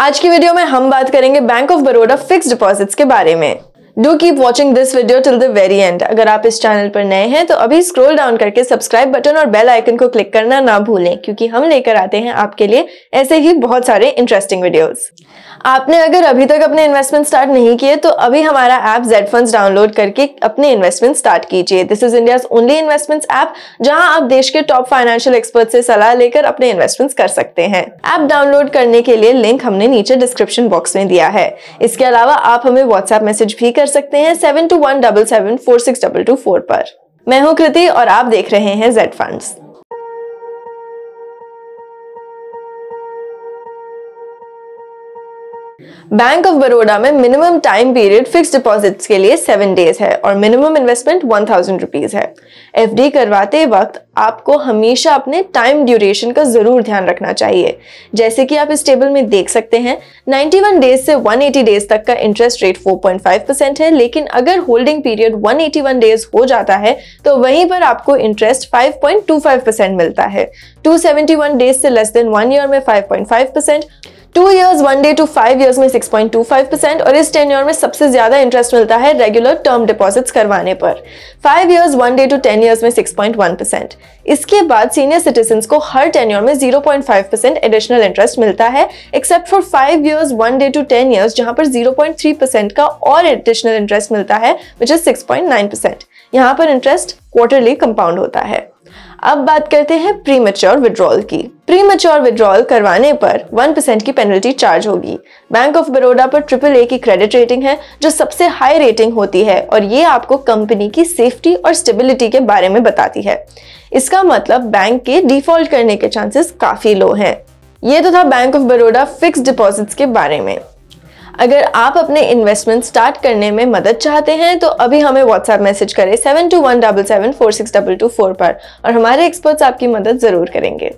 आज की वीडियो में हम बात करेंगे bank of Baroda fix deposits के बारे में do keep watching this video till the very end अगर आप इस चैनल पर नए हैं तो अभी स्क्रोल डाउन करके सब्सक्राइब बटन और बेल आइकन को क्लिक करना ना भूलें क्योंकि हम लेकर आते हैं आपके लिए ऐसे ही बहुत सारे इंटरेस्टिंग वीडियोस आपने अगर अभी तक अपने इन्वेस्टमेंट स्टार्ट नहीं किए तो अभी हमारा ऐप जेड फंड डाउनलोड करके अपने इन्वेस्टमेंट स्टार्ट कीजिए this is India only investments app जहां आप देश के टॉप फाइनेंशियल एक्सपर्ट से सलाह लेकर अपने इन्वेस्टमेंट्स कर सकते हैं ऐप डाउनलोड करने के लिए लिंक हमने नीचे डिस्क्रिप्शन बॉक्स में दिया है इसके अलावा आप हमें व्हाट्सएप मैसेज भी कर कर सकते हैं seven two one double seven four six double two four पर मैं हूं कृति और आप देख रहे हैं Z funds bank of Baroda में minimum time period fix deposits के लिए सेवन डेज है और minimum investment one thousand rupees है एफ करवाते वक्त आपको हमेशा अपने टाइम ड्यूरेशन का जरूर ध्यान रखना चाहिए जैसे कि आप इस टेबल में देख सकते हैं 91 डेज से 180 डेज तक का इंटरेस्ट रेट 4.5 परसेंट है लेकिन अगर होल्डिंग पीरियड 181 डेज हो जाता है तो वहीं पर आपको इंटरेस्ट 5.25 परसेंट मिलता है 271 डेज से लेस देन वन ईयर में 5.5 percent two years one day to five years में six point two five percent और इस टेन में सबसे ज्यादा इंटरेस्ट मिलता है रेगुलर टर्म डिपॉजिट्स करवाने पर five years one day to ten years में सिक्स पॉइंट वन परसेंट इसके बाद सीनियर सिटीजन को हर टेन में zero point five percent additional interest मिलता है except for five years one day to ten years जहां पर जीरो पॉइंट थ्री परसेंट का और एडिशनल इंटरेस्ट मिलता है which is six point nine percent यहाँ पर इंटरेस्ट क्वार्टरली कंपाउंड होता है अब बात करते हैं प्री मेच्योर विड्रॉल की प्री मच्योर विड्रॉल करवाने पर 1% की पेनल्टी चार्ज होगी बैंक ऑफ बड़ौदा पर ट्रिपल ए की क्रेडिट रेटिंग है जो सबसे हाई रेटिंग होती है और ये आपको कंपनी की सेफ्टी और स्टेबिलिटी के बारे में बताती है इसका मतलब बैंक के डिफॉल्ट करने के चांसेस काफ़ी लो हैं ये तो था bank of Baroda fix deposits के बारे में अगर आप अपने इन्वेस्टमेंट स्टार्ट करने में मदद चाहते हैं तो अभी हमें व्हाट्सएप मैसेज करें seven two one double seven four six double two four पर और हमारे एक्सपर्ट्स आपकी मदद ज़रूर करेंगे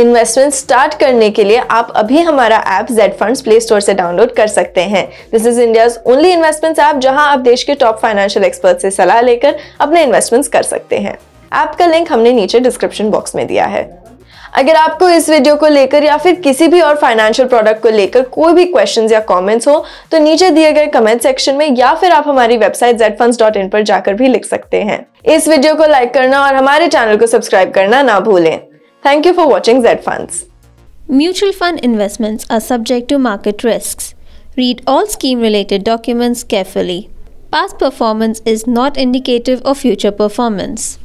इन्वेस्टमेंट स्टार्ट करने के लिए आप अभी हमारा app Z fund Play Store से डाउनलोड कर सकते हैं this is India only investment app जहां आप देश के टॉप फाइनेंशियल एक्सपर्ट से सलाह लेकर अपने इन्वेस्टमेंट्स कर सकते हैं ऐप का लिंक हमने नीचे डिस्क्रिप्शन बॉक्स में दिया है अगर आपको इस वीडियो को लेकर या फिर किसी भी और फाइनेंशियल प्रोडक्ट को लेकर कोई भी क्वेश्चंस या कमेंट्स हो तो नीचे दिए गए कमेंट सेक्शन में या फिर आप हमारी वेबसाइट zfunds.in पर जाकर भी लिख सकते हैं इस वीडियो को लाइक करना और हमारे चैनल को सब्सक्राइब करना ना भूलें Thank you for watching Z Funds. Mutual fund investments are subject to market risks. Read all scheme related documents carefully. Past performance is not indicative of future performance.